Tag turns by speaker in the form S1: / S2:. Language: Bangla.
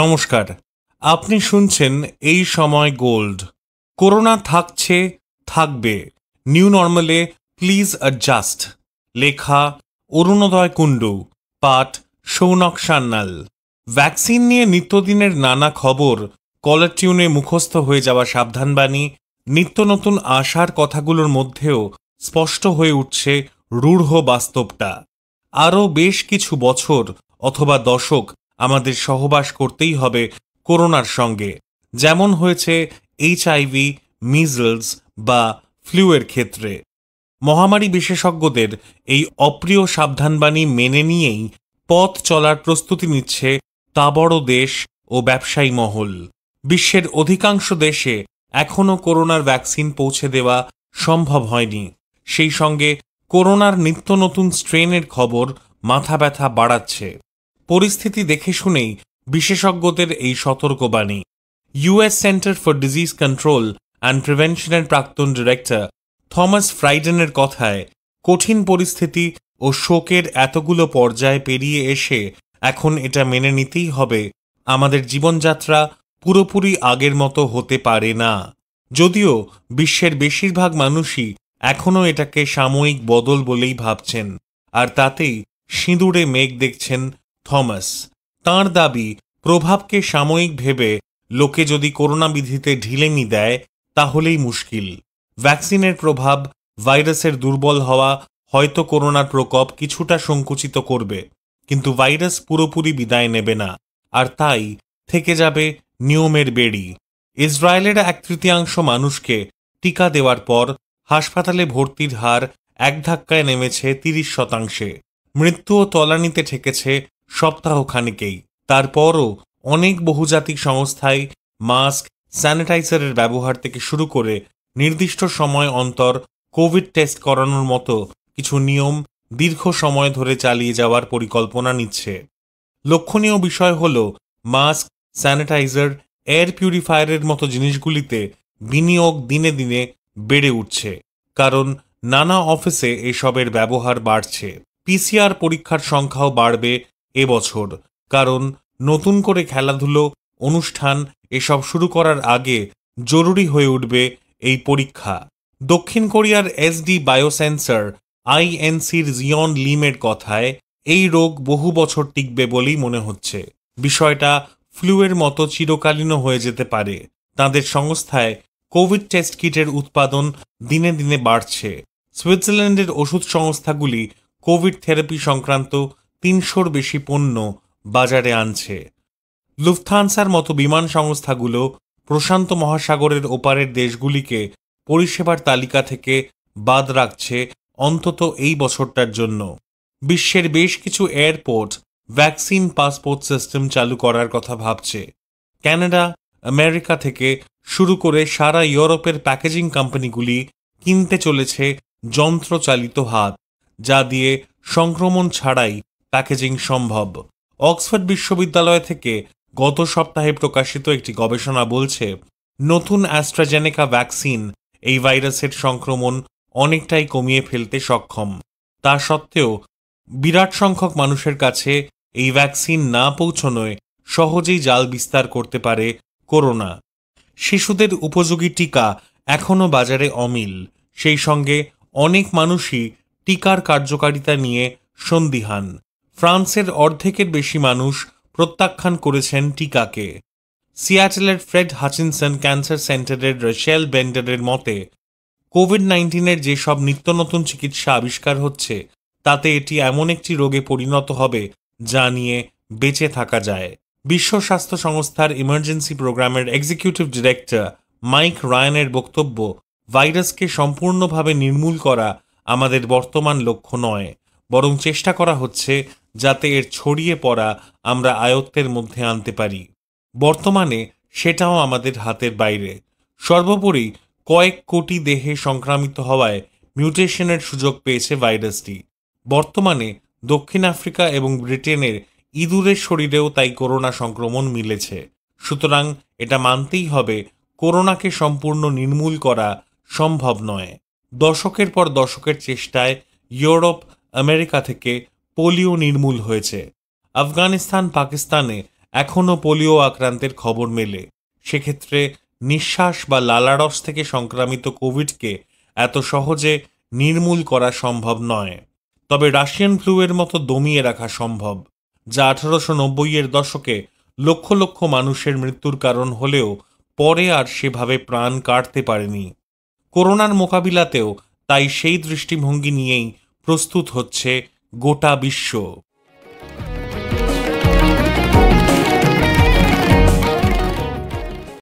S1: নমস্কার আপনি শুনছেন এই সময় গোল্ড করোনা থাকছে থাকবে নিউ নর্মালে প্লিজ অ্যাডজাস্ট লেখা অরুণোদয় কুণ্ডু পাঠ সৌনক সান্যাল ভ্যাকসিন নিয়ে নিত্যদিনের নানা খবর কলার টিউনে মুখস্থ হয়ে যাওয়া সাবধানবাণী নিত্য নতুন আশার কথাগুলোর মধ্যেও স্পষ্ট হয়ে উঠছে রূঢ় বাস্তবটা আরও বেশ কিছু বছর অথবা দশক আমাদের সহবাস করতেই হবে করোনার সঙ্গে যেমন হয়েছে এইচআইভি মিজলস বা ফ্লুয়ের ক্ষেত্রে মহামারী বিশেষজ্ঞদের এই অপ্রিয় সাবধানবাণী মেনে নিয়েই পথ চলার প্রস্তুতি নিচ্ছে তা বড় দেশ ও ব্যবসায়ী মহল বিশ্বের অধিকাংশ দেশে এখনও করোনার ভ্যাকসিন পৌঁছে দেওয়া সম্ভব হয়নি সেই সঙ্গে করোনার নিত্য নতুন স্ট্রেনের খবর মাথা ব্যথা বাড়াচ্ছে পরিস্থিতি দেখে শুনেই বিশেষজ্ঞদের এই সতর্কবাণী US centre for disease control and প্রিভেনশনের প্রাক্তন ডিরেক্টর থমাস ফ্রাইডেনের কথায় কঠিন পরিস্থিতি ও শোকের এতগুলো পর্যায়ে পেরিয়ে এসে এখন এটা মেনে নিতেই হবে আমাদের জীবনযাত্রা পুরোপুরি আগের মতো হতে পারে না যদিও বিশ্বের বেশিরভাগ মানুষই এখনও এটাকে সাময়িক বদল বলেই ভাবছেন আর তাতেই সিঁদুরে মেঘ দেখছেন থমাস তাঁর দাবি প্রভাবকে সাময়িক ভেবে লোকে যদি করোনাবিধিতে ঢিলেমি দেয় তাহলেই মুশকিল ভ্যাকসিনের প্রভাব ভাইরাসের দুর্বল হওয়া হয়তো করোনার প্রকোপ কিছুটা সংকুচিত করবে কিন্তু ভাইরাস পুরোপুরি বিদায় নেবে না আর তাই থেকে যাবে নিয়মের বেড়ি ইসরায়েলের এক তৃতীয়াংশ মানুষকে টিকা দেওয়ার পর হাসপাতালে ভর্তির হার এক ধাক্কায় নেমেছে তিরিশ শতাংশে মৃত্যু ও তলানিতে ঠেকেছে সপ্তাহখানেকেই তারপরও অনেক বহুজাতিক সংস্থায় মাস্ক স্যানিটাইজারের ব্যবহার থেকে শুরু করে নির্দিষ্ট সময় অন্তর কোভিড টেস্ট করানোর মতো কিছু নিয়ম দীর্ঘ সময় ধরে চালিয়ে যাওয়ার পরিকল্পনা নিচ্ছে লক্ষণীয় বিষয় হল মাস্ক স্যানিটাইজার এয়ার পিউরিফায়ারের মতো জিনিসগুলিতে বিনিয়োগ দিনে দিনে বেড়ে উঠছে কারণ নানা অফিসে এসবের ব্যবহার বাড়ছে পিসিআর পরীক্ষার সংখ্যাও বাড়বে এবছর কারণ নতুন করে খেলাধুলো অনুষ্ঠান এসব শুরু করার আগে জরুরি হয়ে উঠবে এই পরীক্ষা দক্ষিণ কোরিয়ার এসডি বায়োসেন্সার আইএনসির জিয়ন লিমের কথায় এই রোগ বহু বছর টিকবে বলেই মনে হচ্ছে বিষয়টা ফ্লুয়ের মতো চিরকালীনও হয়ে যেতে পারে তাদের সংস্থায় কোভিড টেস্ট কিটের উৎপাদন দিনে দিনে বাড়ছে সুইজারল্যান্ডের ওষুধ সংস্থাগুলি কোভিড থেরাপি সংক্রান্ত তিনশোর বেশি পণ্য বাজারে আনছে লুফথানসার মতো বিমান সংস্থাগুলো প্রশান্ত মহাসাগরের ওপারের দেশগুলিকে পরিষেবার তালিকা থেকে বাদ রাখছে অন্তত এই বছরটার জন্য বিশ্বের বেশ কিছু এয়ারপোর্ট ভ্যাকসিন পাসপোর্ট সিস্টেম চালু করার কথা ভাবছে ক্যানাডা আমেরিকা থেকে শুরু করে সারা ইউরোপের প্যাকেজিং কোম্পানিগুলি কিনতে চলেছে যন্ত্রচালিত হাত যা দিয়ে সংক্রমণ ছাড়াই প্যাকেজিং সম্ভব অক্সফোর্ড বিশ্ববিদ্যালয় থেকে গত সপ্তাহে প্রকাশিত একটি গবেষণা বলছে নতুন অ্যাস্ট্রাজেনেকা ভ্যাকসিন এই ভাইরাসের সংক্রমণ অনেকটাই কমিয়ে ফেলতে সক্ষম তা সত্ত্বেও বিরাট সংখ্যক মানুষের কাছে এই ভ্যাকসিন না পৌঁছনোয় সহজেই জাল বিস্তার করতে পারে করোনা শিশুদের উপযোগী টিকা এখনও বাজারে অমিল সেই সঙ্গে অনেক মানুষই টিকার কার্যকারিতা নিয়ে সন্দিহান ফ্রান্সের অর্ধেকের বেশি মানুষ প্রত্যাখ্যান করেছেন টিকাকে সিয়াটেলের ফ্রেড হাচিনসন ক্যান্সার সেন্টারের রেশেল বেন্ডারের মতে কোভিড নাইন্টিনের যেসব নিত্য নতুন চিকিৎসা আবিষ্কার হচ্ছে তাতে এটি এমন একটি রোগে পরিণত হবে যা নিয়ে বেঁচে থাকা যায় বিশ্ব স্বাস্থ্য সংস্থার ইমার্জেন্সি প্রোগ্রামের এক্সিকিউটিভ ডিরেক্টর মাইক রায়ানের বক্তব্য ভাইরাসকে সম্পূর্ণভাবে নির্মূল করা আমাদের বর্তমান লক্ষ্য নয় বরং চেষ্টা করা হচ্ছে যাতে এর ছড়িয়ে পড়া আমরা আয়ত্তের মধ্যে আনতে পারি বর্তমানে সেটাও আমাদের হাতের বাইরে সর্বোপরি কয়েক কোটি দেহে সংক্রামিত হওয়ায় মিউটেশনের সুযোগ পেয়েছে ভাইরাসটি বর্তমানে দক্ষিণ আফ্রিকা এবং ব্রিটেনের ইঁদুরের শরীরেও তাই করোনা সংক্রমণ মিলেছে সুতরাং এটা মানতেই হবে করোনাকে সম্পূর্ণ নির্মূল করা সম্ভব নয় দশকের পর দশকের চেষ্টায় ইউরোপ আমেরিকা থেকে পোলিও নির্মূল হয়েছে আফগানিস্তান পাকিস্তানে এখনও পোলিও আক্রান্তের খবর মেলে সেক্ষেত্রে নিঃশ্বাস বা লালারস থেকে সংক্রামিত কোভিডকে এত সহজে নির্মূল করা সম্ভব নয় তবে রাশিয়ান ফ্লুয়ের মতো দমিয়ে রাখা সম্ভব যা আঠারোশো নব্বইয়ের দশকে লক্ষ লক্ষ মানুষের মৃত্যুর কারণ হলেও পরে আর সেভাবে প্রাণ কাটতে পারেনি করোনার মোকাবিলাতেও তাই সেই দৃষ্টিভঙ্গি নিয়েই প্রস্তুত হচ্ছে গোটা বিশ্ব